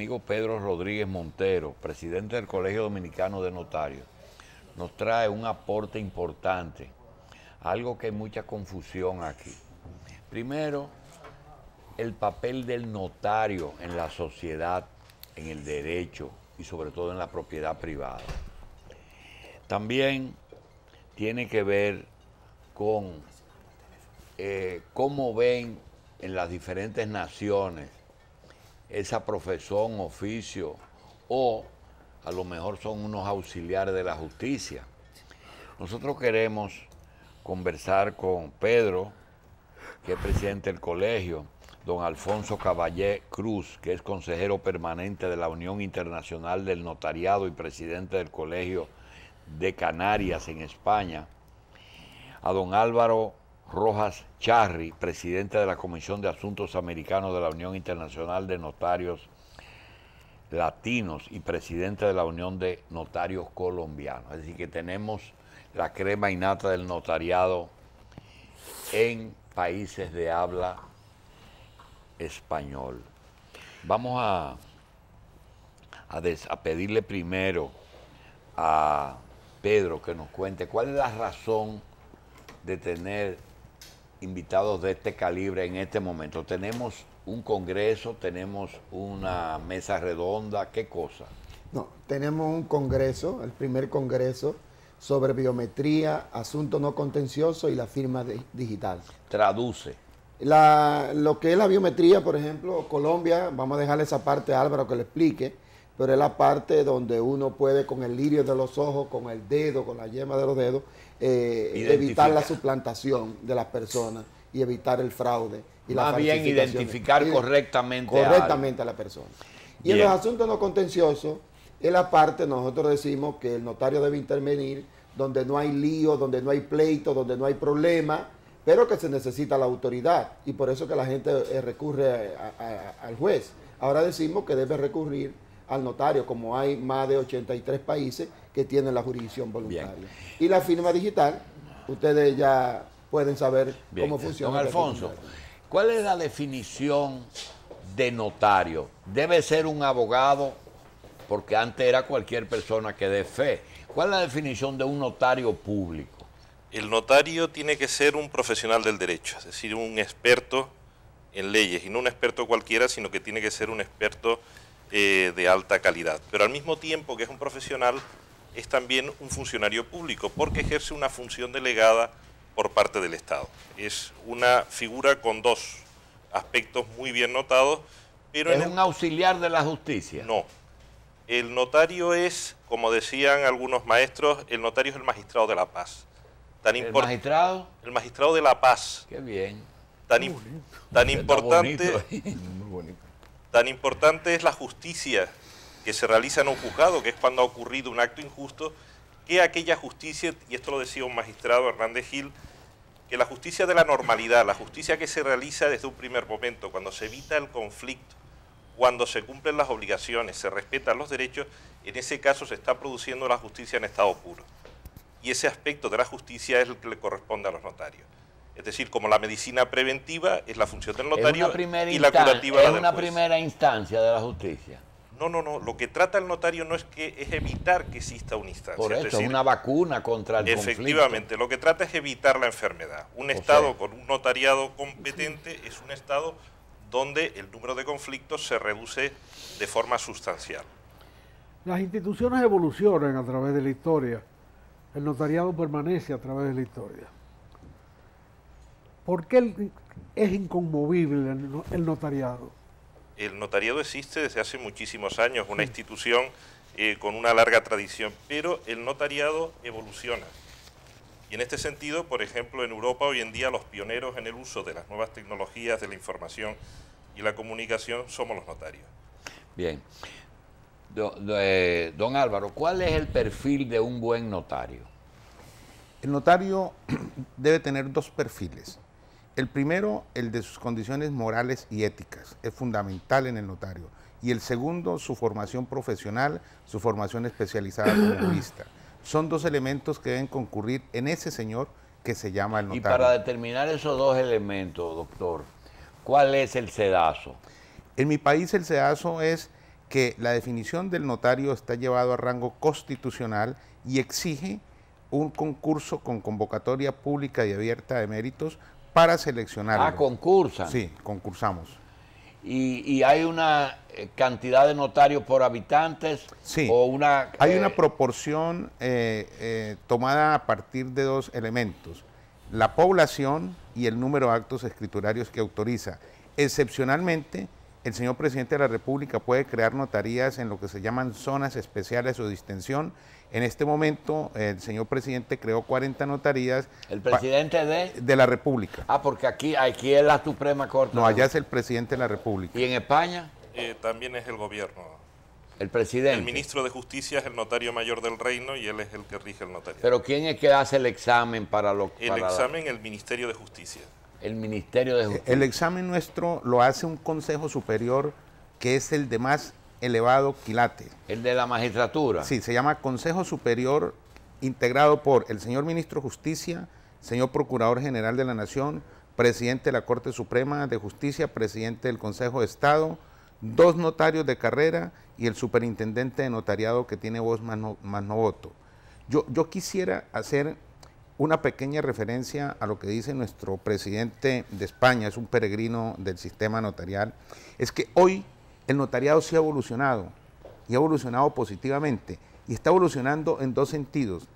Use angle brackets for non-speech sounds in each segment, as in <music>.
amigo Pedro Rodríguez Montero, presidente del Colegio Dominicano de Notarios, nos trae un aporte importante, algo que hay mucha confusión aquí. Primero, el papel del notario en la sociedad, en el derecho y sobre todo en la propiedad privada. También tiene que ver con eh, cómo ven en las diferentes naciones esa profesión, oficio, o a lo mejor son unos auxiliares de la justicia. Nosotros queremos conversar con Pedro, que es presidente del colegio, don Alfonso Caballé Cruz, que es consejero permanente de la Unión Internacional del Notariado y presidente del Colegio de Canarias en España, a don Álvaro Rojas Charri, presidenta de la Comisión de Asuntos Americanos de la Unión Internacional de Notarios Latinos y presidenta de la Unión de Notarios Colombianos. Es decir, que tenemos la crema innata del notariado en países de habla español. Vamos a, a pedirle primero a Pedro que nos cuente cuál es la razón de tener invitados de este calibre en este momento? ¿Tenemos un congreso? ¿Tenemos una mesa redonda? ¿Qué cosa? No, tenemos un congreso, el primer congreso sobre biometría, asunto no contencioso y la firma digital. Traduce. lo que es la biometría, por ejemplo, Colombia, vamos a dejarle esa parte a Álvaro que le explique pero es la parte donde uno puede con el lirio de los ojos, con el dedo, con la yema de los dedos, eh, evitar la suplantación de las personas y evitar el fraude. Y Más bien identificar correctamente, correctamente a, la persona. Y en los asuntos no contenciosos, es la parte, nosotros decimos que el notario debe intervenir donde no hay lío, donde no hay pleito, donde no hay problema, pero que se necesita la autoridad. Y por eso que la gente eh, recurre al juez. Ahora decimos que debe recurrir al notario, como hay más de 83 países que tienen la jurisdicción voluntaria. Y la firma digital, ustedes ya pueden saber cómo funciona. Don Alfonso, ¿cuál es la definición de notario? ¿Debe ser un abogado? Porque antes era cualquier persona que dé fe. ¿Cuál es la definición de un notario público? El notario tiene que ser un profesional del derecho, es decir, un experto en leyes, y no un experto cualquiera, sino que tiene que ser un experto eh, de alta calidad. Pero al mismo tiempo que es un profesional, es también un funcionario público, porque ejerce una función delegada por parte del Estado. Es una figura con dos aspectos muy bien notados. Pero ¿Es un auxiliar de la justicia? No. El notario es, como decían algunos maestros, el notario es el magistrado de la paz. Tan ¿El magistrado? El magistrado de la paz. Qué bien. Tan, importante... <laughs> Muy bonito Tan importante es la justicia que se realiza en un juzgado, que es cuando ha ocurrido un acto injusto, que aquella justicia, y esto lo decía un magistrado Hernández Gil, que la justicia de la normalidad, la justicia que se realiza desde un primer momento, cuando se evita el conflicto, cuando se cumplen las obligaciones, se respetan los derechos, en ese caso se está produciendo la justicia en estado puro. Y ese aspecto de la justicia es el que le corresponde a los notarios. Es decir, como la medicina preventiva es la función del notario y la curativa la una primera instancia de la justicia. No, no, no. Lo que trata el notario no es que es evitar que exista una instancia. Por eso, una vacuna contra el Efectivamente, lo que trata es evitar la enfermedad. Un Estado con un notariado competente es un Estado donde el número de conflictos se reduce de forma sustancial. Las instituciones evolucionan a través de la historia. El notariado permanece a través de la historia. ¿Por qué es inconmovible el notariado? El notariado existe desde hace muchísimos años, una institución eh, con una larga tradición, pero el notariado evoluciona. Y en este sentido, por ejemplo, en Europa hoy en día los pioneros en el uso de las nuevas tecnologías de la información y la comunicación somos los notarios. Bien. Eh, don Álvaro, ¿cuál es el perfil de un buen notario? El notario <clears throat> debe tener dos perfiles. El primero, el de sus condiciones morales y éticas, es fundamental en el notario. Y el segundo, su formación profesional, su formación especializada como <clears throat> jurista. Son dos elementos que deben concurrir en ese señor que se llama el notario. Y para determinar esos dos elementos, doctor, ¿cuál es el sedazo? En mi país el sedazo es que la definición del notario está llevado a rango constitucional y exige un concurso con convocatoria pública y abierta de méritos para seleccionar. a ah, concursan. Sí, concursamos. Y, y, hay una eh, cantidad de notarios por habitantes sí. o una hay una eh, proporción eh, tomada a partir de dos elementos la población y el número de actos escriturarios que autoriza excepcionalmente el señor presidente de la República puede crear notarías en lo que se llaman zonas especiales o distensión. En este momento, el señor presidente creó 40 notarías. ¿El presidente de? De la República. Ah, porque aquí, aquí es la Suprema Corte. No, allá es el presidente de la República. ¿Y en España? Eh, también es el gobierno. El presidente. El ministro de Justicia es el notario mayor del reino y él es el que rige el notario. Pero ¿quién es que hace el examen para lo El examen, el Ministerio de Justicia el Ministerio de eh, Justicia. El examen nuestro lo hace un Consejo Superior que es el de más elevado quilate. El de la magistratura. Sí, se llama Consejo Superior integrado por el señor Ministro de Justicia, señor Procurador General de la Nación, presidente de la Corte Suprema de Justicia, presidente del Consejo de Estado, dos notarios de carrera y el superintendente de notariado que tiene voz más no, voto. Yo, yo quisiera hacer una pequeña referencia a lo que dice nuestro presidente de España, es un peregrino del sistema notarial, es que hoy el notariado sí ha evolucionado y ha evolucionado positivamente y está evolucionando en dos sentidos.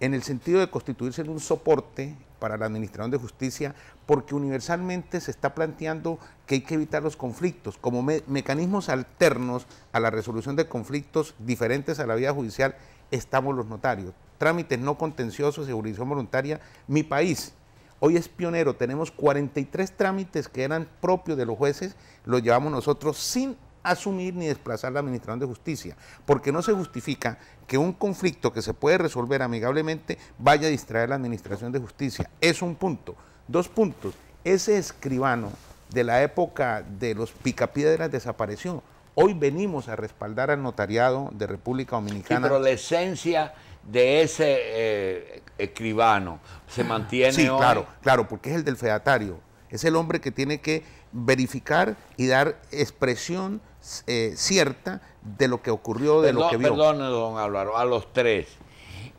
En el sentido de constituirse en un soporte para la Administración de Justicia, porque universalmente se está planteando que hay que evitar los conflictos como mecanismos alternos a la resolución de conflictos diferentes a la vía judicial estamos los notarios. Trámites no contenciosos, seguridad voluntaria, mi país. Hoy es pionero, tenemos 43 trámites que eran propios de los jueces, los llevamos nosotros sin asumir ni desplazar la administración de justicia, porque no se justifica que un conflicto que se puede resolver amigablemente vaya a distraer la administración de justicia. Es un punto. Dos puntos. Ese escribano de la época de los picapiedras desapareció. Hoy venimos a respaldar al notariado de República Dominicana. pero la esencia de ese eh, escribano se mantiene. Sí, claro, claro, porque es el del featario. Es el hombre que tiene que verificar y dar expresión eh, cierta de lo que ocurrió, de lo que vio. Perdón, don Álvaro, a los tres.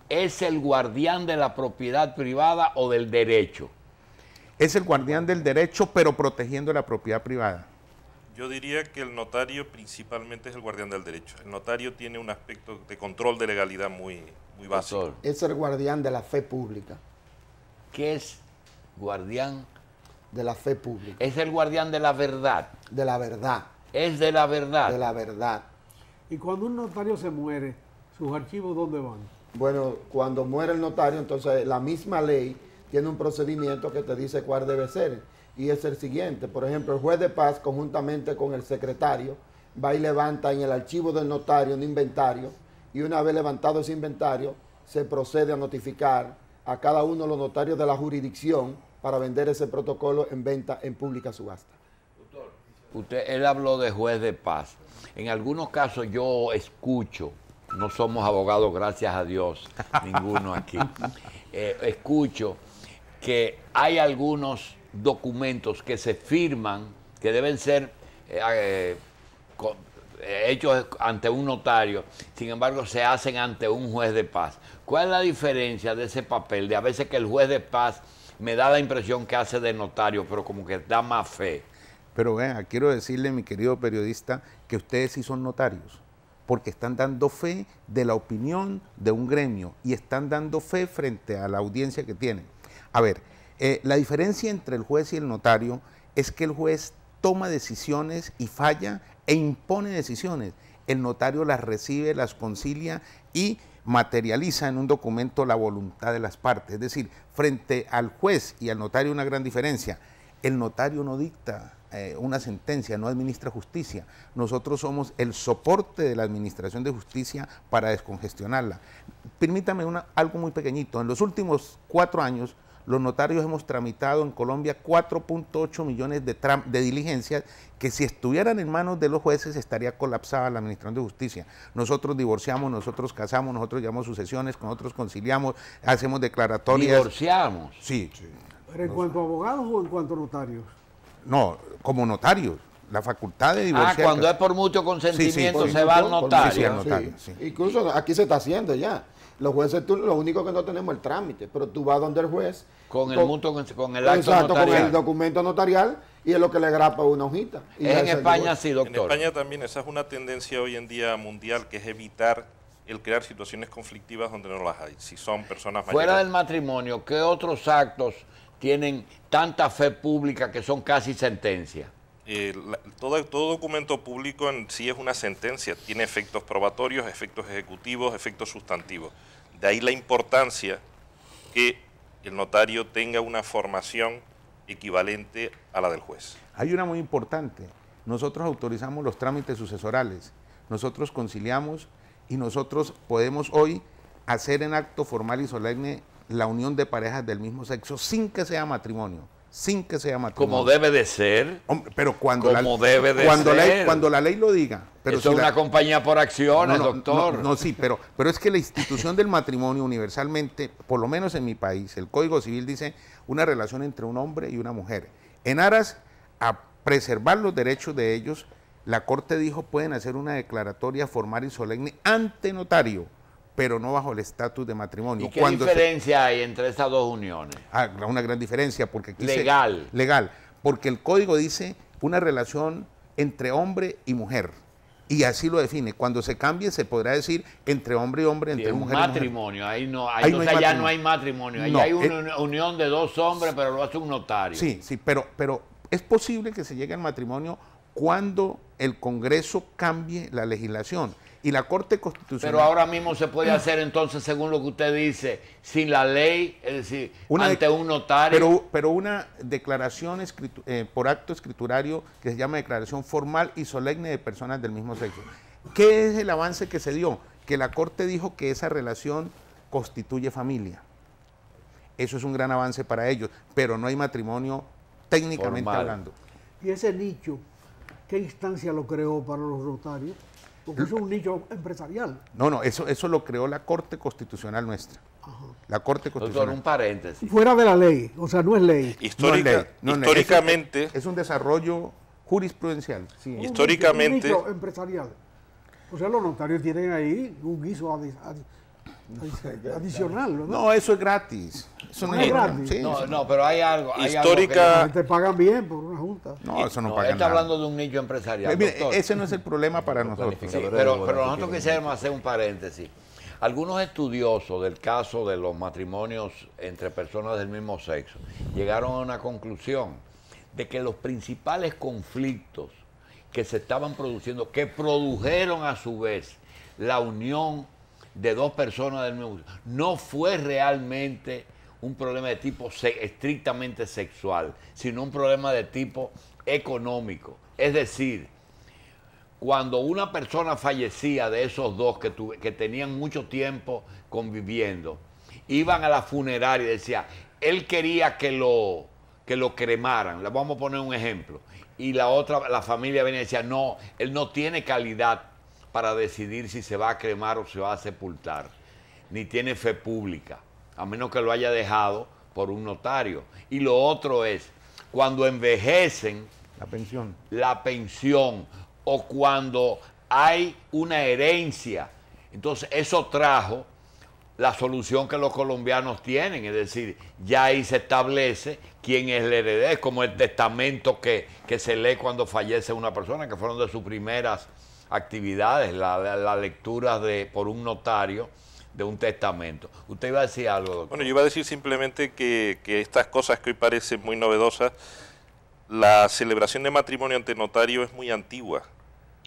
¿Es el guardián de la propiedad privada o del derecho? Es el guardián del derecho, pero protegiendo la propiedad privada. Yo diría que el notario principalmente es el guardián del derecho. El notario tiene un aspecto de control de legalidad muy, muy básico. Es el guardián de la fe pública. ¿Qué es guardián? De la fe pública. Es el guardián de la verdad. De la verdad. Es de la verdad. De la verdad. Y cuando un notario se muere, ¿sus archivos dónde van? Bueno, cuando muere el notario, entonces la misma ley tiene un procedimiento que te dice cuál debe ser y es el siguiente. Por ejemplo, el juez de paz, conjuntamente con el secretario, va y levanta en el archivo del notario un inventario y una vez levantado ese inventario, se procede a notificar a cada uno de los notarios de la jurisdicción para vender ese protocolo en venta en pública subasta. Usted, él habló de juez de paz. En algunos casos yo escucho, no somos abogados, gracias a Dios, ninguno aquí, <laughs> eh, escucho que hay algunos documentos que se firman, que deben ser eh, ah, eh, eh, hechos ante un notario, sin embargo se hacen ante un juez de paz. ¿Cuál es la diferencia de ese papel? De a veces que el juez de paz me da la impresión que hace de notario, pero como que da más fe. Pero vea, quiero decirle, mi querido periodista, que ustedes sí son notarios, porque están dando fe de la opinión de un gremio y están dando fe frente a la audiencia que tienen. A ver, eh, la diferencia entre el juez y el notario es que el juez toma decisiones y falla e impone decisiones. El notario las recibe, las concilia y materializa en un documento la voluntad de las partes. Es decir, frente al juez y al notario una gran diferencia. El notario no dicta eh, una sentencia, no administra justicia. Nosotros somos el soporte de la administración de justicia para descongestionarla. Permítame algo muy pequeñito. En los últimos cuatro años, los notarios hemos tramitado en Colombia 4.8 millones de, de, diligencias que si estuvieran en manos de los jueces estaría colapsada la Administración de Justicia. Nosotros divorciamos, nosotros casamos, nosotros llevamos sucesiones, con otros conciliamos, hacemos declaratorias. ¿Divorciamos? Sí. ¿Pero en cuanto a abogados o en cuanto a notarios? No, como notarios la facultad de ah, divorciar. cuando es por mucho consentimiento se va al notario Incluso aquí se está haciendo ya. Los jueces, tú, lo único que no tenemos es el trámite, pero tú vas donde el juez. Con, el con, el acto exacto, con el documento notarial y es lo que le grapa una hojita. en España sí, doctor. En España también, esa es una tendencia hoy en día mundial que es evitar el crear situaciones conflictivas donde no las hay, si son personas mayores. Fuera del matrimonio, ¿qué otros actos tienen tanta fe pública que son casi sentencia? Eh, todo, todo documento público en sí es una sentencia, tiene efectos probatorios, efectos ejecutivos, efectos sustantivos. De ahí la importancia que el notario tenga una formación equivalente a la del juez. Hay una muy importante. Nosotros autorizamos los trámites sucesorales, nosotros conciliamos y nosotros podemos hoy hacer en acto formal y solemne la unión de parejas del mismo sexo sin que sea matrimonio sin que sea matrimonio. Como debe de ser. pero cuando la, cuando cuando la ley lo diga. Pero es una compañía por acciones, no, doctor. No, sí, pero, pero es que la institución del matrimonio universalmente, por lo menos en mi país, el Código Civil dice una relación entre un hombre y una mujer. En aras a preservar los derechos de ellos, la Corte dijo pueden hacer una declaratoria formal y solemne ante notario pero no bajo el estatus de matrimonio. ¿Y qué diferencia hay entre estas dos uniones? Ah, una gran diferencia, porque Legal. Legal, porque el código dice una relación entre hombre y mujer. Y así lo define. Cuando se cambie, se podrá decir entre hombre y hombre, entre mujer y ahí no, ahí, no, hay matrimonio. no hay matrimonio, ahí hay una eh, unión de dos hombres, pero lo hace un notario. Sí, sí, pero, pero es posible que se llegue al matrimonio cuando el Congreso cambie la legislación y la Corte Constitucional. Pero ahora mismo se puede hacer entonces, según lo que usted dice, sin la ley, es decir, ante un notario. Pero, una declaración eh, por acto escriturario que se llama declaración formal y solemne de personas del mismo sexo. ¿Qué es el avance que se dio? Que la Corte dijo que esa relación constituye familia. Eso es un gran avance para ellos, pero no hay matrimonio técnicamente hablando. Y ese nicho, ¿qué instancia lo creó para los notarios? es un nicho empresarial. No, no, eso, eso lo creó la Corte Constitucional nuestra. La Corte Constitucional. Doctor, un paréntesis. Fuera de la ley, o sea, no es ley. históricamente. Es, un desarrollo jurisprudencial. Sí. Históricamente. Un nicho empresarial. O sea, los notarios tienen ahí un guiso adicional adicional, No, eso es gratis. Eso no, es ah, no, pero hay algo. histórica. Te pagan bien por una junta. No, eso no no, paga Está hablando de un nicho empresarial. ese no es el problema para nosotros. pero, pero nosotros quisiéramos hacer un paréntesis. Algunos estudiosos del caso de los matrimonios entre personas del mismo sexo llegaron a una conclusión de que los principales conflictos que se estaban produciendo, que produjeron a su vez la unión de dos personas del mismo No fue realmente un problema de tipo estrictamente sexual, sino un problema de tipo económico. Es decir, cuando una persona fallecía de esos dos que, que tenían mucho tiempo conviviendo, iban a la funeraria y decía, él quería que lo, que lo cremaran, le vamos a poner un ejemplo, y la otra, la familia venía y decía, no, él no tiene calidad para decidir si se va a cremar o se va a sepultar, ni tiene fe pública, a menos que lo haya dejado por un notario. Y lo otro es, cuando envejecen... La pensión. La pensión, o cuando hay una herencia. Entonces, eso trajo la solución que los colombianos tienen, es decir, ya ahí se establece quién es el heredero, como el testamento que, que se lee cuando fallece una persona, que fueron de sus primeras actividades, la, la, lectura de, por un notario de un testamento. Usted iba a decir algo, doctor. Bueno, yo iba a decir simplemente que, estas cosas que hoy parecen muy novedosas, la celebración de matrimonio ante notario es muy antigua.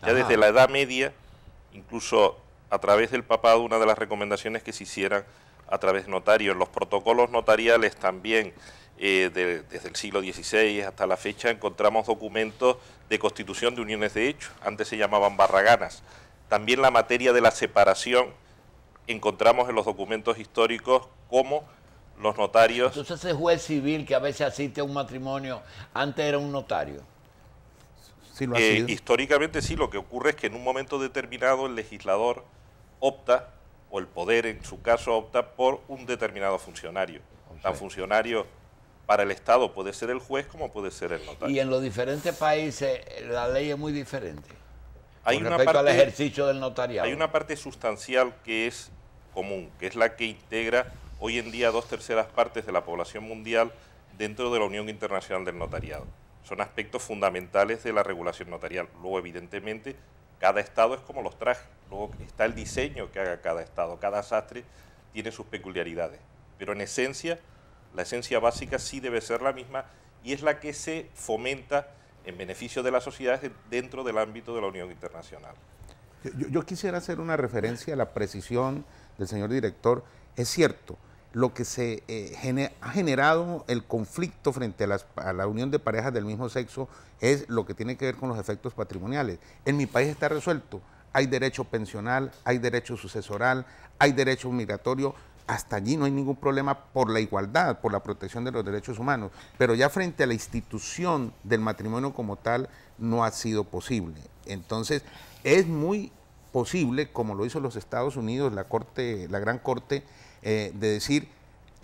Ya ah. desde la Edad Media, incluso a través del papado, una de las recomendaciones que se hicieran a través de notarios. Los protocolos notariales también, eh, desde el siglo XVI hasta la fecha, encontramos documentos de constitución de uniones de hecho, antes se llamaban barraganas. También la materia de la separación encontramos en los documentos históricos como los notarios. Entonces ese juez civil que a veces asiste a un matrimonio, antes era un notario. Eh, históricamente sí, lo que ocurre es que en un momento determinado el legislador opta o el poder en su caso opta por un determinado funcionario. Tan funcionario para el Estado puede ser el juez como puede ser el notario. Y en los diferentes países la ley es muy diferente. Hay una parte, al ejercicio del notariado. Hay una parte sustancial que es común, que es la que integra hoy en día dos terceras partes de la población mundial dentro de la Unión Internacional del Notariado. Son aspectos fundamentales de la regulación notarial. Luego, evidentemente, cada Estado es como los trajes está el diseño que haga cada Estado. Cada sastre tiene sus peculiaridades. Pero en esencia, la esencia básica sí debe ser la misma y es la que se fomenta en beneficio de la sociedad dentro del ámbito de la Unión Internacional. Yo, quisiera hacer una referencia a la precisión del señor director. Es cierto, lo que se eh, ha generado el conflicto frente a, la unión de parejas del mismo sexo es lo que tiene que ver con los efectos patrimoniales. En mi país está resuelto hay derecho pensional, hay derecho sucesoral, hay derecho migratorio. Hasta allí no hay ningún problema por la igualdad, por la protección de los derechos humanos, pero ya frente a la institución del matrimonio como tal no ha sido posible. Entonces, es muy posible, como lo hizo los Estados Unidos, la corte, la gran corte, eh, de decir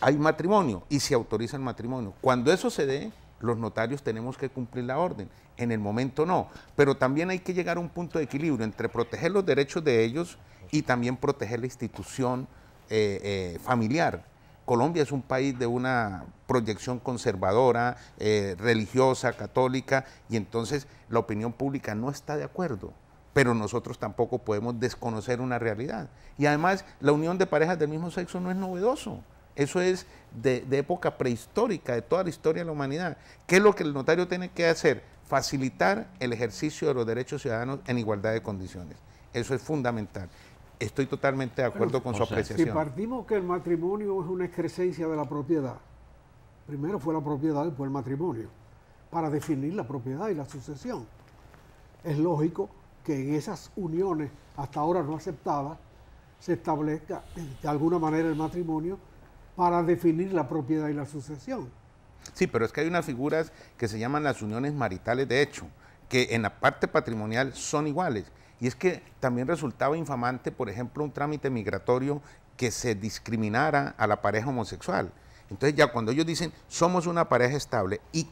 hay matrimonio y se autoriza el matrimonio. Cuando eso se dé, los notarios tenemos que cumplir la orden en el momento no. Pero también hay que llegar a un punto de equilibrio entre proteger los derechos de ellos y también proteger la institución eh, eh, familiar. Colombia es un país de una proyección conservadora, eh, religiosa, católica, y entonces la opinión pública no está de acuerdo pero nosotros tampoco podemos desconocer una realidad. Y además, la unión de parejas del mismo sexo no es novedoso. Eso es de, época prehistórica, de toda la historia de la humanidad. ¿Qué es lo que el notario tiene que hacer? facilitar el ejercicio de los derechos ciudadanos en igualdad de condiciones. Eso es fundamental. Estoy totalmente de acuerdo con su apreciación. Si partimos que el matrimonio es una excrescencia de la propiedad, primero fue la propiedad, después el matrimonio, para definir la propiedad y la sucesión. Es lógico que en esas uniones hasta ahora no aceptadas se establezca de alguna manera el matrimonio para definir la propiedad y la sucesión. Sí, pero es que hay unas figuras que se llaman las uniones maritales de hecho, que en la parte patrimonial son iguales. Y es que también resultaba infamante, por ejemplo, un trámite migratorio que se discriminara a la pareja homosexual. Entonces ya cuando ellos dicen somos una pareja estable y,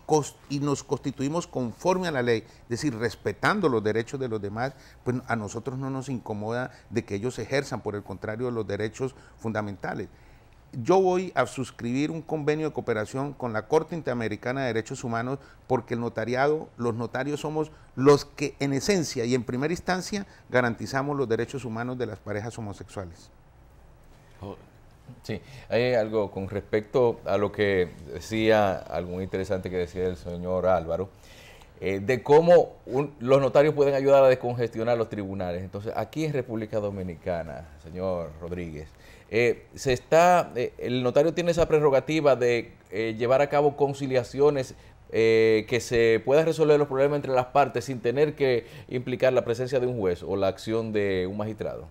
nos constituimos conforme a la ley, es decir, respetando los derechos de los demás, pues a nosotros no nos incomoda de que ellos ejerzan, por el contrario, los derechos fundamentales yo voy a suscribir un convenio de cooperación con la Corte Interamericana de Derechos Humanos porque el notariado, los notarios somos los que en esencia y en primera instancia garantizamos los derechos humanos de las parejas homosexuales. Oh, sí, hay algo con respecto a lo que decía, algo muy interesante que decía el señor Álvaro eh, de cómo los notarios pueden ayudar a descongestionar los tribunales. Entonces, aquí en República Dominicana, señor Rodríguez, eh, se está, eh, el notario tiene esa prerrogativa de llevar a cabo conciliaciones que se puedan resolver los problemas entre las partes sin tener que implicar la presencia de un juez o la acción de un magistrado.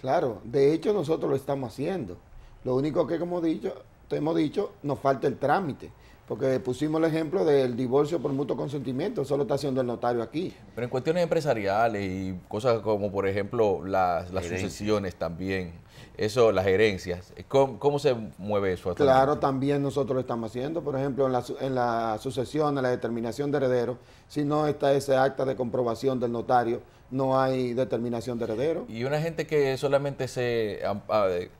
Claro, de hecho nosotros lo estamos haciendo. Lo único que como dicho, te hemos dicho, nos falta el trámite. Porque pusimos el ejemplo del divorcio por mutuo consentimiento, solo está haciendo el notario aquí. Pero en cuestiones empresariales y cosas como, por ejemplo, las, sucesiones también, eso, las herencias, ¿cómo, se mueve eso? Claro, también nosotros lo estamos haciendo. Por ejemplo, en la, sucesión, en la determinación de heredero, si no está ese acta de comprobación del notario, no hay determinación de heredero. Y una gente que solamente se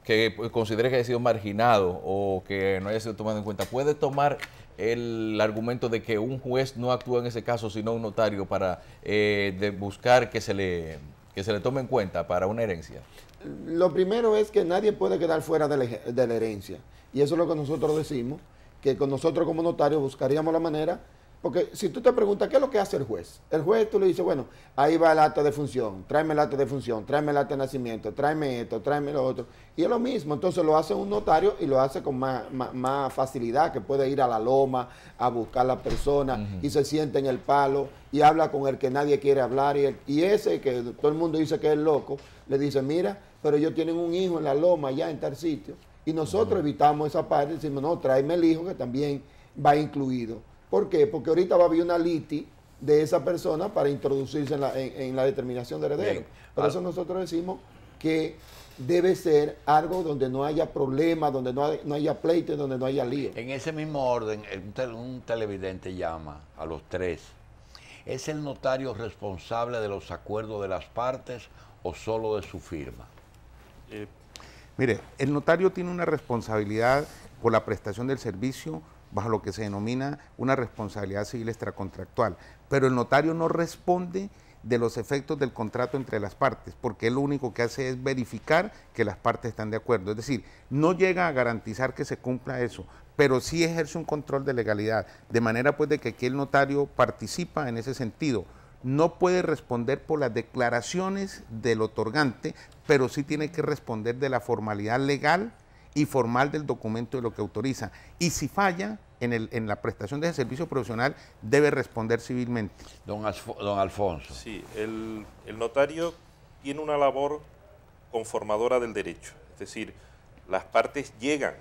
que considere que haya sido marginado o que no haya sido tomado en cuenta, ¿puede tomar el argumento de que un juez no actúa en ese caso, sino un notario para eh, de buscar que se, le, se le tome en cuenta para una herencia? Lo primero es que nadie puede quedar fuera de la, herencia. Y eso es lo que nosotros decimos, que con nosotros como notarios buscaríamos la manera porque si tú te preguntas, ¿qué es lo que hace el juez? El juez tú le dices, bueno, ahí va el acta de función, tráeme el acta de función, tráeme el acta de nacimiento, tráeme esto, tráeme lo otro. Y es lo mismo, entonces lo hace un notario y lo hace con más, más, facilidad, que puede ir a la loma a buscar a la persona y se sienta en el palo y habla con el que nadie quiere hablar. Y, ese que todo el mundo dice que es loco, le dice, mira, pero ellos tienen un hijo en la loma allá en tal sitio. Y nosotros evitamos esa parte, decimos, no, tráeme el hijo que también va incluido ¿Por qué? Porque ahorita va a haber una liti de esa persona para introducirse en la, determinación de heredero. Por ah. eso nosotros decimos que debe ser algo donde no haya problema, donde no, haya pleito, donde no haya lío. En ese mismo orden, eh, un, televidente llama a los tres. ¿Es el notario responsable de los acuerdos de las partes o solo de su firma? Eh, mire, el notario tiene una responsabilidad por la prestación del servicio bajo lo que se denomina una responsabilidad civil extracontractual. Pero el notario no responde de los efectos del contrato entre las partes, porque él lo único que hace es verificar que las partes están de acuerdo. Es decir, no llega a garantizar que se cumpla eso, pero sí ejerce un control de legalidad, de manera pues de que aquí el notario participa en ese sentido. No puede responder por las declaraciones del otorgante, pero sí tiene que responder de la formalidad legal y formal del documento de lo que autoriza. Y si falla en, la prestación de ese servicio profesional, debe responder civilmente. Don, Alfonso. Sí, el, el notario tiene una labor conformadora del derecho, es decir, las partes llegan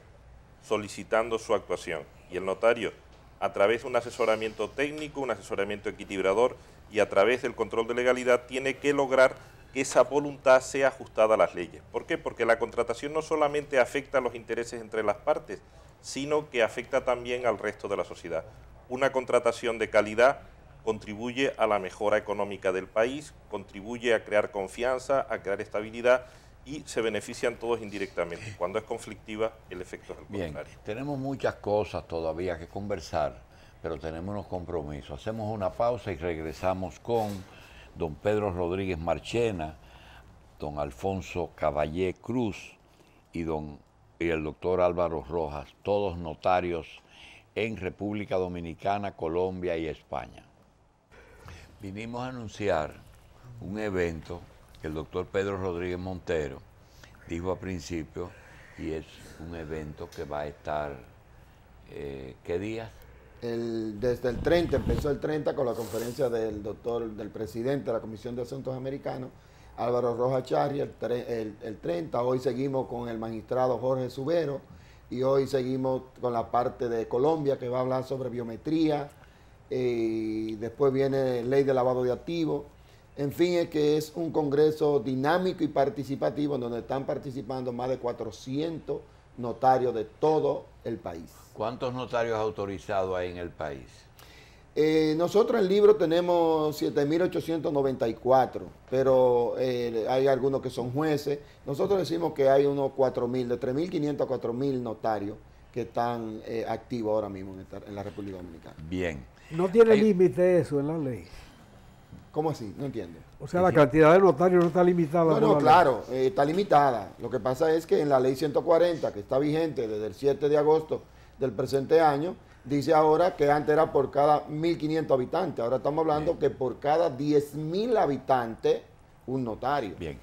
solicitando su actuación y el notario, a través de un asesoramiento técnico, un asesoramiento equilibrador y a través del control de legalidad, tiene que lograr que esa voluntad sea ajustada a las leyes. ¿Por qué? Porque la contratación no solamente afecta a los intereses entre las partes, sino que afecta también al resto de la sociedad. Una contratación de calidad contribuye a la mejora económica del país, contribuye a crear confianza, a crear estabilidad y se benefician todos indirectamente. Cuando es conflictiva, el efecto es el contrario. Tenemos muchas cosas todavía que conversar, pero tenemos unos compromisos. Hacemos una pausa y regresamos con don Pedro Rodríguez Marchena, don Alfonso Caballé Cruz y, don, el doctor Álvaro Rojas, todos notarios en República Dominicana, Colombia y España. Vinimos a anunciar un evento que el doctor Pedro Rodríguez Montero dijo a principio y es un evento que va a estar, eh, ¿qué días? desde el 30, empezó el 30 con la conferencia del doctor, del presidente de la Comisión de Asuntos Americanos, Álvaro Rojas Charri, el, 30. Hoy seguimos con el magistrado Jorge Subero y hoy seguimos con la parte de Colombia que va a hablar sobre biometría. después viene ley de lavado de activos. En fin, es que es un congreso dinámico y participativo en donde están participando más de 400 notarios de todo el país. ¿Cuántos notarios autorizados hay en el país? Eh, nosotros en libro tenemos 7.894, pero eh, hay algunos que son jueces. Nosotros decimos que hay unos 4.000, de 3.500 a 4.000 notarios que están eh, activos ahora mismo en, la República Dominicana. Bien. No tiene límite eso en la ley. ¿Cómo así? No entiendo. O sea, la cantidad de notarios no está limitada. No, no, claro, eh, está limitada. Lo que pasa es que en la ley 140, que está vigente desde el 7 de agosto del presente año, dice ahora que antes era por cada 1.500 habitantes. Ahora estamos hablando que por cada 10.000 habitantes, un notario. Bien,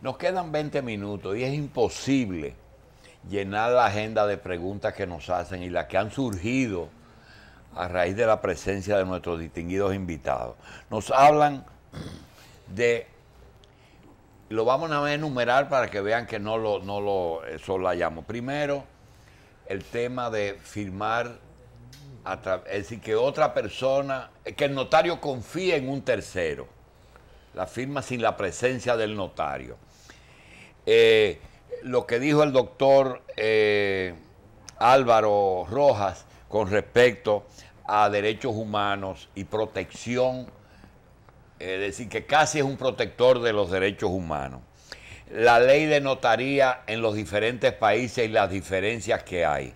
nos quedan 20 minutos y es imposible llenar la agenda de preguntas que nos hacen y las que han surgido a raíz de la presencia de nuestros distinguidos invitados. Nos hablan de lo vamos a enumerar para que vean que no lo, no lo solayamos. Primero, el tema de firmar, es decir, que otra persona, eh, que el notario confíe en un tercero. La firma sin la presencia del notario. Eh, lo que dijo el doctor eh, Álvaro Rojas con respecto a derechos humanos y protección es decir, que casi es un protector de los derechos humanos. La ley de notaría en los diferentes países y las diferencias que hay.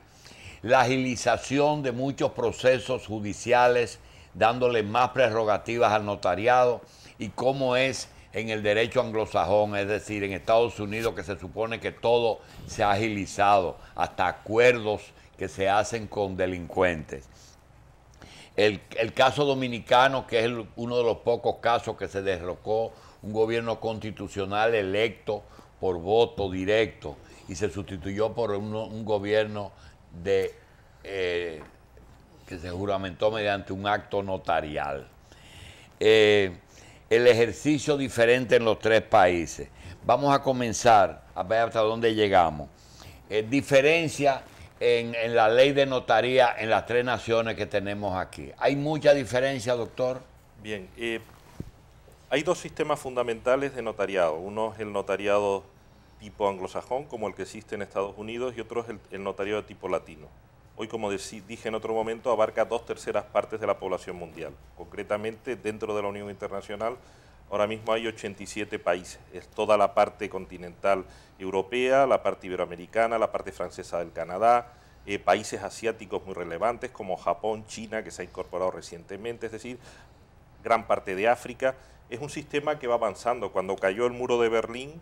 La agilización de muchos procesos judiciales, dándole más prerrogativas al notariado y cómo es en el derecho anglosajón, es decir, en Estados Unidos, que se supone que todo se ha agilizado, hasta acuerdos que se hacen con delincuentes. El, caso dominicano, que es uno de los pocos casos que se derrocó un gobierno constitucional electo por voto directo y se sustituyó por un, gobierno de, eh, que se juramentó mediante un acto notarial. Eh, el ejercicio diferente en los tres países. Vamos a comenzar a ver hasta dónde llegamos. Eh, diferencia en, la ley de notaría en las tres naciones que tenemos aquí. ¿Hay mucha diferencia, doctor? Bien, eh, hay dos sistemas fundamentales de notariado. Uno es el notariado tipo anglosajón, como el que existe en Estados Unidos, y otro es el, notariado tipo latino. Hoy, como dije en otro momento, abarca dos terceras partes de la población mundial. Concretamente, dentro de la Unión Internacional, Ahora mismo hay 87 países, es toda la parte continental europea, la parte iberoamericana, la parte francesa del Canadá, eh, países asiáticos muy relevantes como Japón, China, que se ha incorporado recientemente, es decir, gran parte de África. Es un sistema que va avanzando. Cuando cayó el muro de Berlín,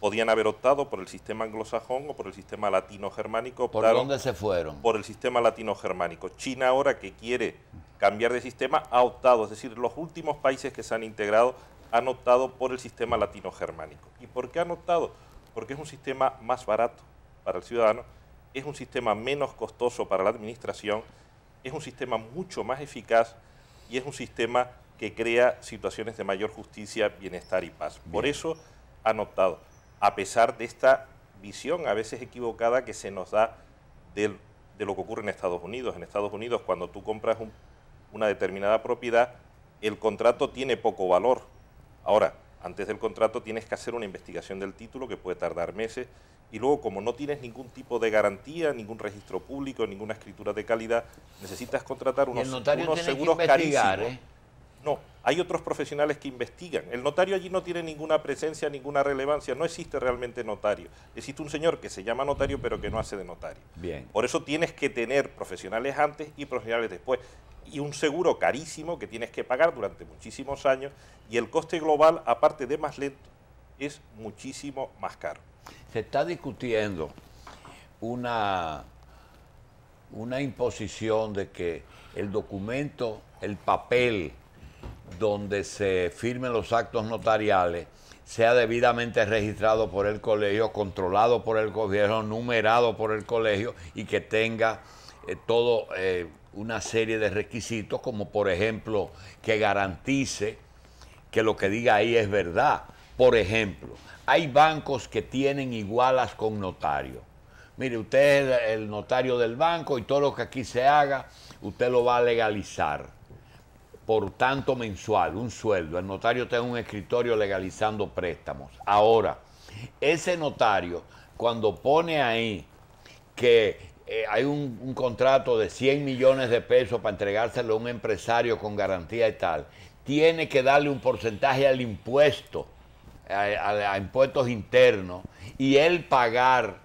podían haber optado por el sistema anglosajón o por el sistema latino-germánico. ¿Por dónde se fueron? Por el sistema latino-germánico. China ahora que quiere cambiar de sistema ha optado, es decir, los últimos países que se han integrado optado por el sistema latino-germánico. ¿Y por qué optado? Porque es un sistema más barato para el ciudadano, es un sistema menos costoso para la administración, es un sistema mucho más eficaz y es un sistema que crea situaciones de mayor justicia, bienestar y paz. Por eso optado. a pesar de esta visión a veces equivocada que se nos da de lo que ocurre en Estados Unidos. En Estados Unidos, cuando tú compras una determinada propiedad, el contrato tiene poco valor, Ahora, antes del contrato tienes que hacer una investigación del título que puede tardar meses y luego como no tienes ningún tipo de garantía, ningún registro público, ninguna escritura de calidad, necesitas contratar unos, seguros que carísimos. ¿eh? No, hay otros profesionales que investigan. El notario allí no tiene ninguna presencia, ninguna relevancia. No existe realmente notario. Existe un señor que se llama notario pero que no hace de notario. Bien. Por eso tienes que tener profesionales antes y profesionales después. Y un seguro carísimo que tienes que pagar durante muchísimos años. Y el coste global, aparte de más lento, es muchísimo más caro. Se está discutiendo una, una imposición de que el documento, el papel, donde se firmen los actos notariales sea debidamente registrado por el colegio, controlado por el gobierno, numerado por el colegio y que tenga eh, todo eh, una serie de requisitos, como por ejemplo que garantice que lo que diga ahí es verdad. Por ejemplo, hay bancos que tienen igualas con notario. Mire, usted es el notario del banco y todo lo que aquí se haga, usted lo va a legalizar por tanto mensual, un sueldo. El notario tiene un escritorio legalizando préstamos. Ahora, ese notario, cuando pone ahí que eh, hay un, contrato de 100 millones de pesos para entregárselo a un empresario con garantía y tal, tiene que darle un porcentaje al impuesto, a, impuestos internos, y él pagar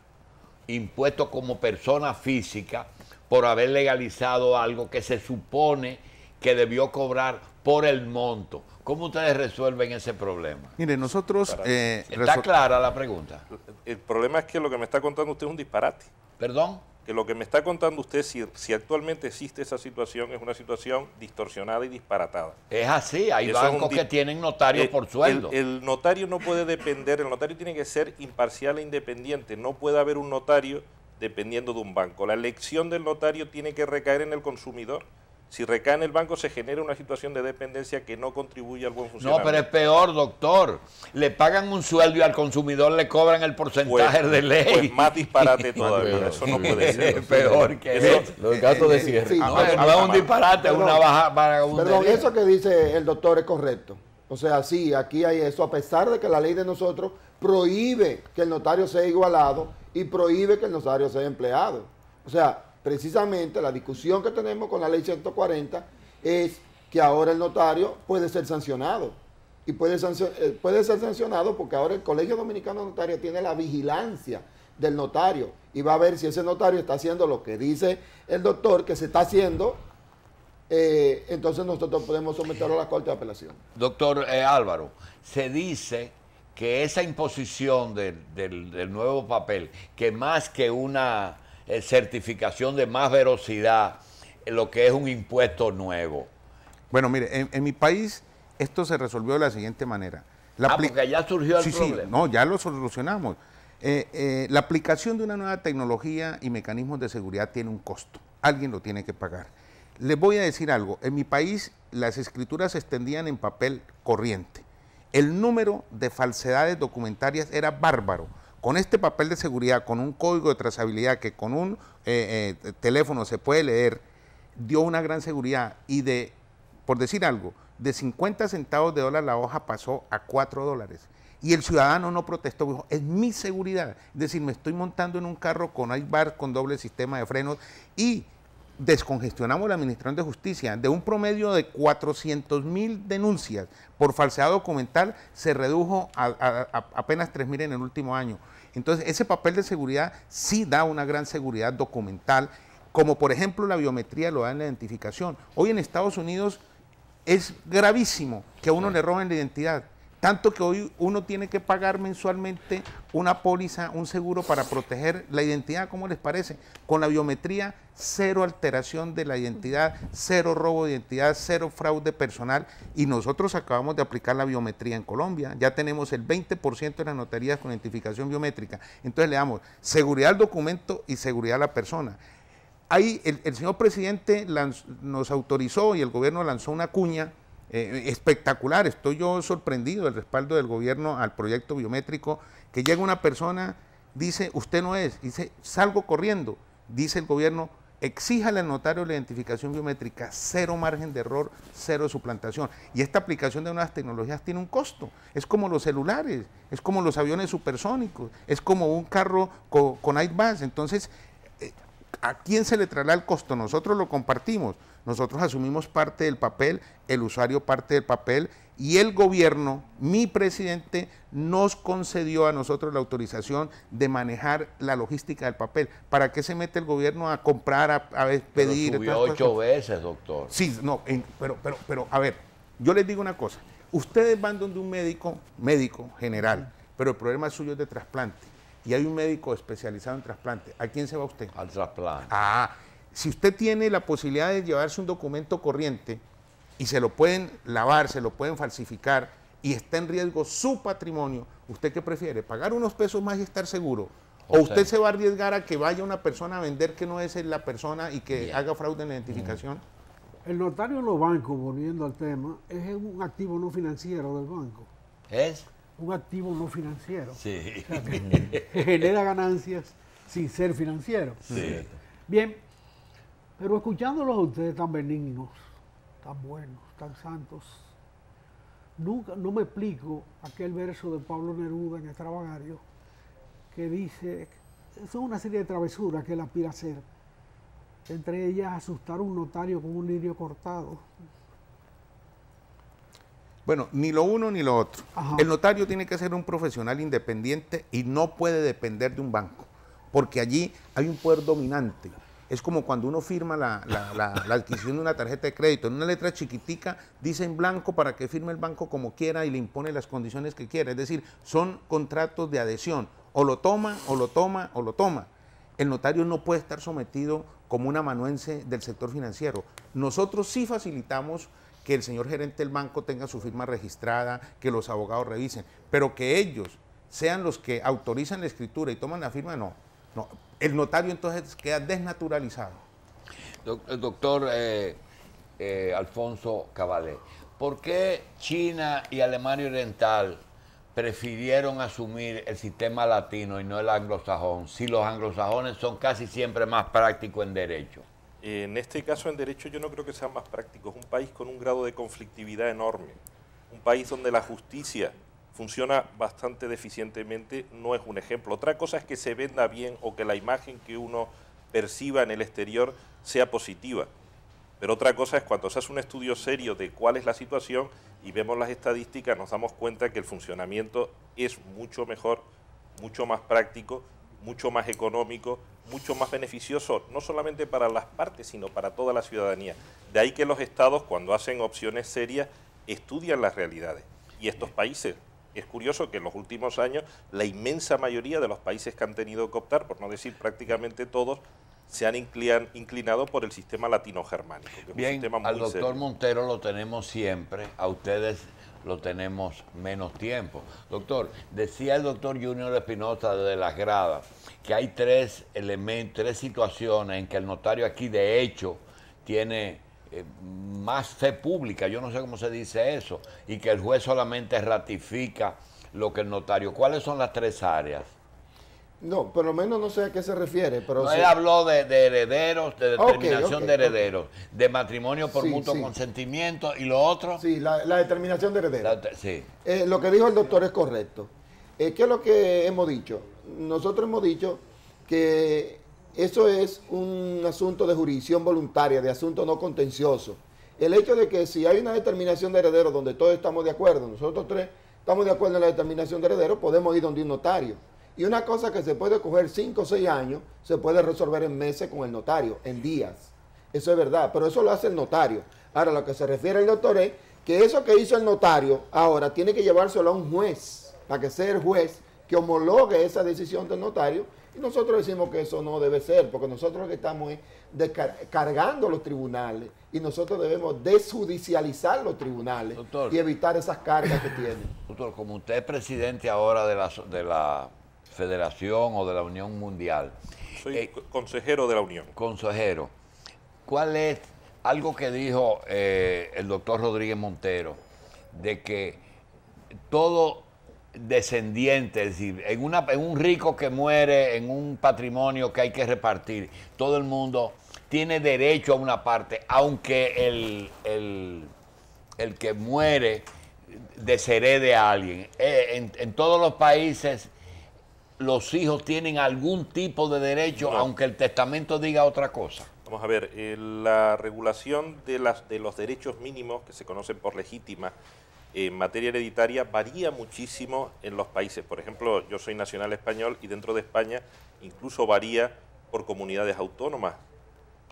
impuestos como persona física por haber legalizado algo que se supone que debió cobrar por el monto. ¿Cómo ustedes resuelven ese problema? Mire, nosotros... Eh, ¿Está clara la pregunta? El problema es que lo que me está contando usted es un disparate. ¿Perdón? Que lo que me está contando usted, si, actualmente existe esa situación, es una situación distorsionada y disparatada. Es así, hay bancos que tienen notarios eh, por sueldo. el notario no puede depender, el notario tiene que ser imparcial e independiente. No puede haber un notario dependiendo de un banco. La elección del notario tiene que recaer en el consumidor. Si recae en el banco se genera una situación de dependencia que no contribuye al buen funcionamiento. No, pero es peor, doctor. Le pagan un sueldo y al consumidor le cobran el porcentaje pues, de ley. Pues más disparate <laughs> todavía. eso no puede ser. Es peor que eso. de cierre. Ah, no, un disparate, una baja para Perdón, eso que dice el doctor es correcto. O sea, sí, aquí hay eso, a pesar de que la ley de nosotros prohíbe que el notario sea igualado y prohíbe que el notario sea empleado. O sea, precisamente la discusión que tenemos con la ley 140 es que ahora el notario puede ser sancionado. Y puede, eh, puede ser sancionado porque ahora el Colegio Dominicano de tiene la vigilancia del notario y va a ver si ese notario está haciendo lo que dice el doctor que se está haciendo. Eh, entonces nosotros podemos someterlo a la Corte de Apelación. Doctor eh, Álvaro, se dice que esa imposición del nuevo papel, que más que una eh, certificación de más verosidad eh, lo que es un impuesto nuevo. Bueno, mire, en, mi país esto se resolvió de la siguiente manera. ah, porque ya surgió el problema. Sí, no, ya lo solucionamos. Eh, la aplicación de una nueva tecnología y mecanismos de seguridad tiene un costo. Alguien lo tiene que pagar. Les voy a decir algo. En mi país las escrituras se extendían en papel corriente. El número de falsedades documentarias era bárbaro. Con este papel de seguridad, con un código de trazabilidad que con un eh, eh, teléfono se puede leer, dio una gran seguridad y de, por decir algo, de 50 centavos de dólar la hoja pasó a 4 dólares. Y el ciudadano no protestó, dijo, es mi seguridad. Es decir, me estoy montando en un carro con iBar, con doble sistema de frenos y descongestionamos la Administración de Justicia. De un promedio de 400.000 mil denuncias por falsedad documental, se redujo a, apenas 3.000 en el último año. Entonces, ese papel de seguridad sí da una gran seguridad documental, como por ejemplo la biometría lo da en la identificación. Hoy en Estados Unidos es gravísimo que a uno le roben la identidad. Tanto que hoy uno tiene que pagar mensualmente una póliza, un seguro para proteger la identidad, ¿cómo les parece? Con la biometría, cero alteración de la identidad, cero robo de identidad, cero fraude personal. Y nosotros acabamos de aplicar la biometría en Colombia. Ya tenemos el 20% de las notarías con identificación biométrica. Entonces le damos seguridad al documento y seguridad a la persona. Ahí el, señor presidente nos autorizó y el gobierno lanzó una cuña eh, espectacular. Estoy yo sorprendido del respaldo del gobierno al proyecto biométrico, que llega una persona, dice, usted no es, dice, salgo corriendo, dice el gobierno, exíjale al notario la identificación biométrica, cero margen de error, cero suplantación. Y esta aplicación de nuevas tecnologías tiene un costo. Es como los celulares, es como los aviones supersónicos, es como un carro con, con Airbus. Entonces, eh, ¿A quién se le traerá el costo? Nosotros lo compartimos, nosotros asumimos parte del papel, el usuario parte del papel y el gobierno, mi presidente, nos concedió a nosotros la autorización de manejar la logística del papel. ¿Para qué se mete el gobierno a comprar, a, pedir? Pero ocho veces, doctor. Sí, no, pero, pero, pero, a ver, yo les digo una cosa. Ustedes van donde un médico, médico general, pero el problema suyo es de trasplante y hay un médico especializado en trasplante, ¿a quién se va usted? Al trasplante. Ah, si usted tiene la posibilidad de llevarse un documento corriente y se lo pueden lavar, se lo pueden falsificar y está en riesgo su patrimonio, ¿usted qué prefiere? ¿Pagar unos pesos más y estar seguro? ¿O usted se va a arriesgar a que vaya una persona a vender que no es la persona y que haga fraude en la identificación? El notario no los bancos, volviendo al tema, es un activo no financiero del banco. ¿Es? un activo no financiero. que <laughs> genera ganancias sin ser financiero. Bien, pero escuchándolos a ustedes tan benignos, tan buenos, tan santos, nunca, no me explico aquel verso de Pablo Neruda en Extravagario que dice, son una serie de travesuras que él aspira a hacer, entre ellas asustar a un notario con un lirio cortado. Bueno, ni lo uno ni lo otro. El notario tiene que ser un profesional independiente y no puede depender de un banco, porque allí hay un poder dominante. Es como cuando uno firma la, la, adquisición de una tarjeta de crédito. En una letra chiquitica dice en blanco para que firme el banco como quiera y le impone las condiciones que quiera. Es decir, son contratos de adhesión. O lo toma, o lo toma, o lo toma. El notario no puede estar sometido como un amanuense del sector financiero. Nosotros sí facilitamos que el señor gerente del banco tenga su firma registrada, que los abogados revisen, pero que ellos sean los que autorizan la escritura y toman la firma, no. no. El notario entonces queda desnaturalizado. Eh, doctor eh, eh, Alfonso Cabalé, ¿por qué China y Alemania Oriental prefirieron asumir el sistema latino y no el anglosajón, si los anglosajones son casi siempre más prácticos en derecho? En este caso, en derecho, yo no creo que sea más práctico. Es un país con un grado de conflictividad enorme. Un país donde la justicia funciona bastante deficientemente no es un ejemplo. Otra cosa es que se venda bien o que la imagen que uno perciba en el exterior sea positiva. Pero otra cosa es cuando se hace un estudio serio de cuál es la situación y vemos las estadísticas, nos damos cuenta que el funcionamiento es mucho mejor, mucho más práctico, mucho más económico, mucho más beneficioso, no solamente para las partes, sino para toda la ciudadanía. De ahí que los estados, cuando hacen opciones serias, estudian las realidades. Y estos países, es curioso que en los últimos años la inmensa mayoría de los países que han tenido que optar, por no decir prácticamente todos, se han inclinado por el sistema latino-germánico. Bien, al doctor Montero lo tenemos siempre, a ustedes lo tenemos menos tiempo. Doctor, decía el doctor Junior Espinosa de las gradas que hay tres elementos, tres situaciones en que el notario aquí de hecho tiene eh, más fe pública, yo no sé cómo se dice eso, y que el juez solamente ratifica lo que el notario. ¿Cuáles son las tres áreas? No, por lo menos no sé a qué se refiere. Pero él habló de, herederos, de determinación de herederos, de matrimonio por mutuo consentimiento y lo otro. Sí, la, determinación de herederos. sí. Eh, lo que dijo el doctor es correcto. Eh, ¿Qué es lo que hemos dicho? Nosotros hemos dicho que eso es un asunto de jurisdicción voluntaria, de asunto no contencioso. El hecho de que si hay una determinación de herederos donde todos estamos de acuerdo, nosotros tres estamos de acuerdo en la determinación de herederos, podemos ir donde un notario y una cosa que se puede coger cinco o seis años, se puede resolver en meses con el notario, en días. Eso es verdad, pero eso lo hace el notario. Ahora, lo que se refiere el doctor es que eso que hizo el notario ahora tiene que llevárselo a un juez, para que sea el juez que homologue esa decisión del notario. Y nosotros decimos que eso no debe ser, porque nosotros lo que estamos es cargando los tribunales y nosotros debemos desjudicializar los tribunales y evitar esas cargas que tienen. Doctor, como usted es presidente ahora de la Federación o de la Unión Mundial. Soy eh, consejero de la Unión. Consejero. ¿Cuál es algo que dijo eh, el doctor Rodríguez Montero de que todo descendiente, es decir, en, un rico que muere, en un patrimonio que hay que repartir, todo el mundo tiene derecho a una parte, aunque el, el, que muere desherede a alguien. Eh, en, todos los países los hijos tienen algún tipo de derecho, aunque el testamento diga otra cosa. Vamos a ver, eh, la regulación de, las, de los derechos mínimos que se conocen por legítima eh, en materia hereditaria varía muchísimo en los países. Por ejemplo, yo soy nacional español y dentro de España incluso varía por comunidades autónomas.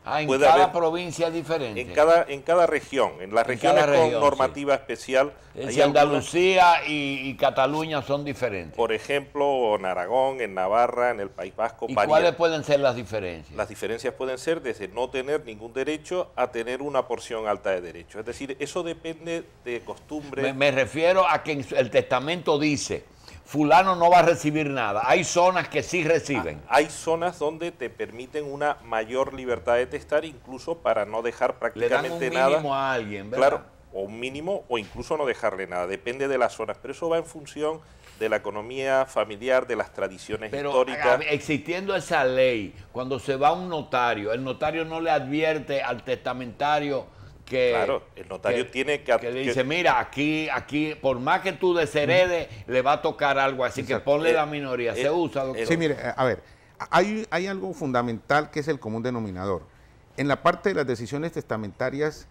Ah, en cada provincia es diferente. En cada, en cada región, en las regiones con normativa especial. Es Andalucía y, Cataluña son diferentes. Por ejemplo, en Aragón, en Navarra, en el País Vasco. ¿Y cuáles pueden ser las diferencias? Las diferencias pueden ser desde no tener ningún derecho a tener una porción alta de derecho. Es decir, eso depende de costumbre. me refiero a que el testamento dice fulano no va a recibir nada. Hay zonas que sí reciben. Ah, hay zonas donde te permiten una mayor libertad de testar, incluso para no dejar prácticamente Le dan un mínimo nada. a alguien, ¿verdad? Claro, o un mínimo o incluso no dejarle nada, depende de las zonas, pero eso va en función de la economía familiar, de las tradiciones históricas. Existiendo esa ley, cuando se va a un notario, el notario no le advierte al testamentario que claro, el notario tiene que, que le dice, mira, aquí, aquí, por más que tú desheredes, le va a tocar algo, así que ponle eh, la minoría. Eh, se usa, eh, Sí, mire, a ver, hay, hay algo fundamental que es el común denominador. En la parte de las decisiones testamentarias,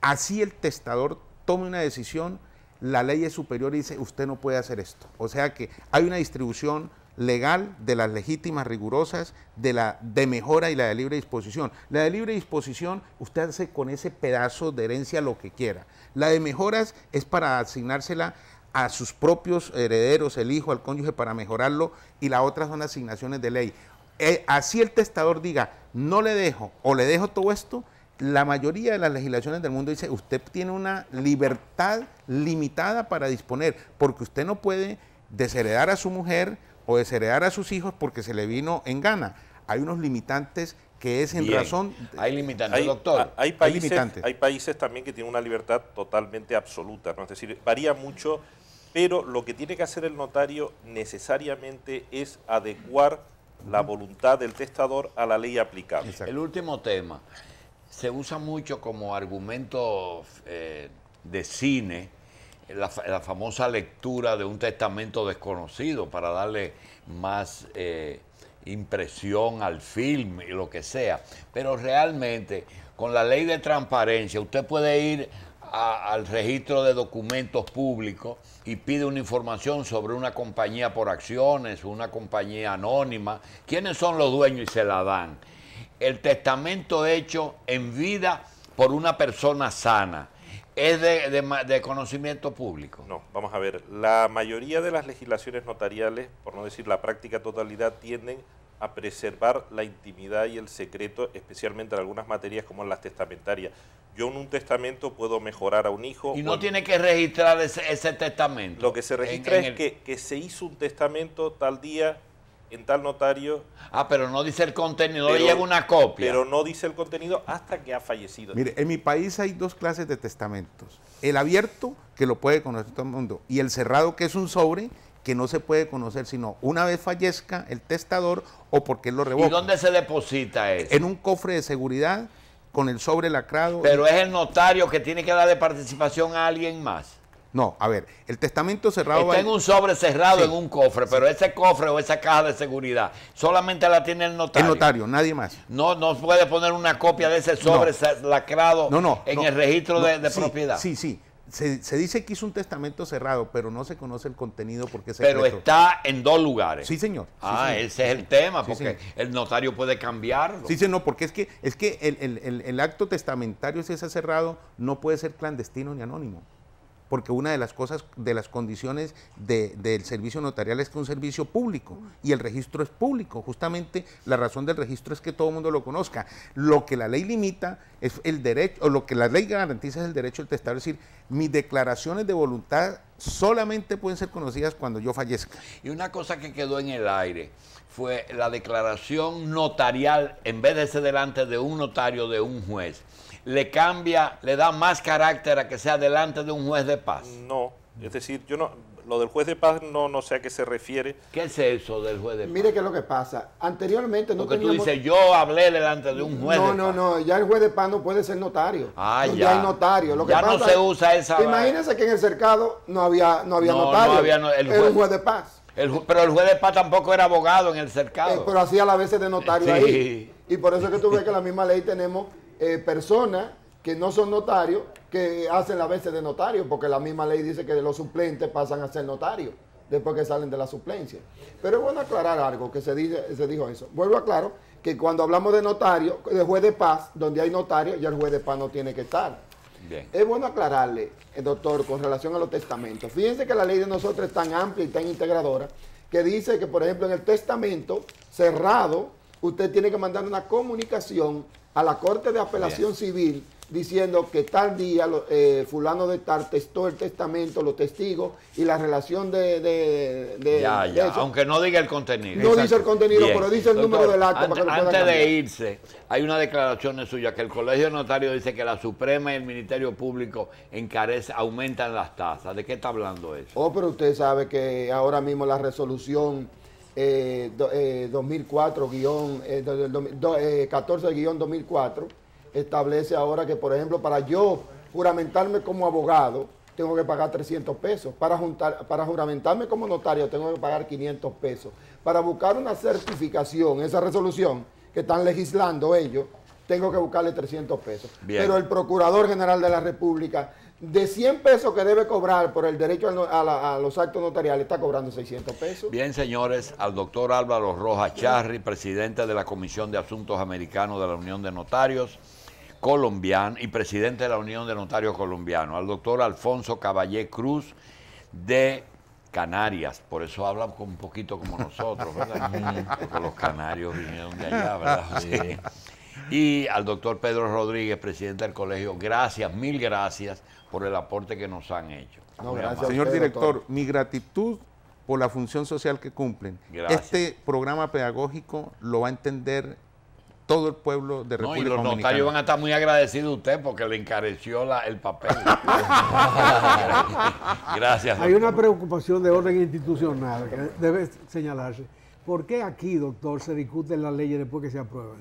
así el testador tome una decisión, la ley es superior y dice, usted no puede hacer esto. O sea que hay una distribución legal de las legítimas, rigurosas, de la de mejora y la de libre disposición. La de libre disposición, usted hace con ese pedazo de herencia lo que quiera. La de mejoras es para asignársela a sus propios herederos, el hijo, al cónyuge, para mejorarlo, y la otra son asignaciones de ley. Eh, así el testador diga, no le dejo o le dejo todo esto, la mayoría de las legislaciones del mundo dice, usted tiene una libertad limitada para disponer, porque usted no puede desheredar a su mujer, o desheredar a sus hijos porque se le vino en gana. Hay unos limitantes que es en razón... Hay limitantes, doctor. Hay países, hay, países también que tienen una libertad totalmente absoluta, ¿no? es decir, varía mucho, pero lo que tiene que hacer el notario necesariamente es adecuar la voluntad del testador a la ley aplicable. El último tema se usa mucho como argumento eh, de cine la, famosa lectura de un testamento desconocido para darle más eh, impresión al film y lo que sea. Pero realmente, con la ley de transparencia, usted puede ir al registro de documentos públicos y pide una información sobre una compañía por acciones, una compañía anónima, quiénes son los dueños y se la dan. El testamento hecho en vida por una persona sana es de, de, conocimiento público. No, vamos a ver, la mayoría de las legislaciones notariales, por no decir la práctica totalidad, tienden a preservar la intimidad y el secreto, especialmente en algunas materias como las testamentarias. Yo en un testamento puedo mejorar a un hijo. Y no tiene que registrar ese, testamento. Lo que se registra es que se hizo un testamento tal día en tal notario. Ah, pero no dice el contenido, pero, llega una copia. Pero no dice el contenido hasta que ha fallecido. Mire, en mi país hay dos clases de testamentos. El abierto, que lo puede conocer todo el mundo, y el cerrado, que es un sobre que no se puede conocer sino una vez fallezca el testador o porque él lo revoca. ¿Y dónde se deposita eso? En un cofre de seguridad con el sobre lacrado. Pero es el notario que tiene que dar de participación a alguien más. No, a ver, el testamento cerrado. Está en un sobre cerrado en un cofre, pero ese cofre o esa caja de seguridad solamente la tiene el notario. El notario, nadie más. No, no puede poner una copia de ese sobre lacrado en el registro de, propiedad. Sí, sí. Se, dice que hizo un testamento cerrado, pero no se conoce el contenido porque se. Pero está en dos lugares. Sí, señor. ah, ese es el tema, porque el notario puede cambiarlo. Sí, señor, porque es que, es que el acto testamentario, si es cerrado, no puede ser clandestino ni anónimo porque una de las cosas, de las condiciones del servicio notarial es que es un servicio público y el registro es público. Justamente la razón del registro es que todo el mundo lo conozca. Lo que la ley limita es el derecho, o lo que la ley garantiza es el derecho del testador, es decir, mis declaraciones de voluntad solamente pueden ser conocidas cuando yo fallezca. Y una cosa que quedó en el aire fue la declaración notarial, en vez de ser delante de un notario, de un juez le cambia, le da más carácter a que sea delante de un juez de paz. No, es decir, yo no, lo del juez de paz no, no sé a qué se refiere. ¿Qué es eso del juez de paz? Mire qué es lo que pasa. Anteriormente no Porque tú dices, yo hablé delante de un juez no, no, No, ya el juez de paz no puede ser notario. Ah, ya. hay notario. Lo que ya no se usa esa... Imagínense que en el cercado no había, no había notario. No había... el juez... juez de paz. pero el juez de paz tampoco era abogado en el cercado. Eh, pero hacía la veces de notario ahí. Y por eso es que tú ves que la misma ley tenemos eh, personas que no son notarios que hacen la veces de notario, porque la misma ley dice que los suplentes pasan a ser notarios después que salen de la suplencia. Pero es bueno aclarar algo que se, dice, se dijo eso. Vuelvo a aclarar que cuando hablamos de notario, de juez de paz, donde hay notario, ya el juez de paz no tiene que estar. Es bueno aclararle, eh, doctor, con relación a los testamentos. Fíjense que la ley de nosotros es tan amplia y tan integradora que dice que, por ejemplo, en el testamento cerrado, usted tiene que mandar una comunicación a la Corte de Apelación Civil diciendo que tal día eh, fulano de tal testó el testamento, los testigos y la relación de... ya, ya, aunque no diga el contenido. No dice el contenido, pero dice el número del acto. Antes, para que antes de irse, hay una declaración de suya que el Colegio Notario dice que la Suprema y el Ministerio Público encarece, aumentan las tasas. ¿De qué está hablando eso? Oh, pero usted sabe que ahora mismo la resolución 2004, eh, eh, guión, 14 eh, 2004, establece ahora que, por ejemplo, para yo juramentarme como abogado, tengo que pagar 300 pesos. Para, juramentarme como notario, tengo que pagar 500 pesos. Para buscar una certificación, esa resolución que están legislando ellos, tengo que buscarle 300 pesos. Pero el Procurador General de la República de 100 pesos que debe cobrar por el derecho a, los actos notariales, está cobrando 600 pesos. Bien, señores, al doctor Álvaro Rojas Charri, presidente de la Comisión de Asuntos Americanos de la Unión de Notarios Colombiano y presidente de la Unión de Notarios Colombianos, al doctor Alfonso Caballé Cruz de Canarias, por eso hablan un poquito como nosotros, ¿verdad? <laughs> Porque los canarios vinieron de allá, <laughs> ¿verdad? Y al doctor Pedro Rodríguez, presidente del colegio, gracias, mil gracias por el aporte que nos han hecho. Señor director, mi gratitud por la función social que cumplen. Este programa pedagógico lo va a entender todo el pueblo de República no, y los notarios van a estar muy agradecidos a usted porque le encareció el papel. <laughs> Gracias. Hay una preocupación de orden institucional que debe señalarse. ¿Por qué aquí, doctor, se discuten las leyes después que se aprueban?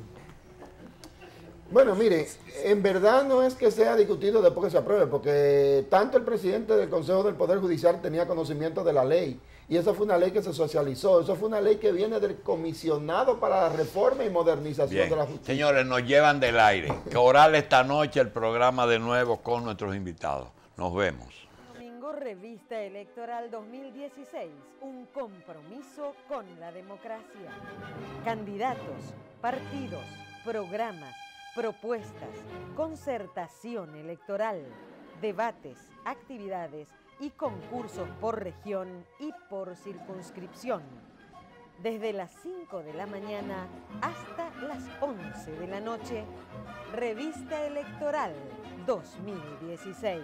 Bueno, mire, en verdad no es que sea discutido después que se apruebe, porque tanto el presidente del Consejo del Poder Judicial tenía conocimiento de la ley, y esa fue una ley que se socializó, eso fue una ley que viene del comisionado para la reforma y modernización de la justicia. Señores, nos llevan del aire. <laughs> Que oral esta noche el programa de nuevo con nuestros invitados. Nos vemos. Domingo Revista Electoral 2016, un compromiso con la democracia. Candidatos, partidos, programas propuestas, concertación electoral, debates, actividades y concursos por región y por circunscripción, desde las 5 de la mañana hasta las 11 de la noche, Revista Electoral 2016.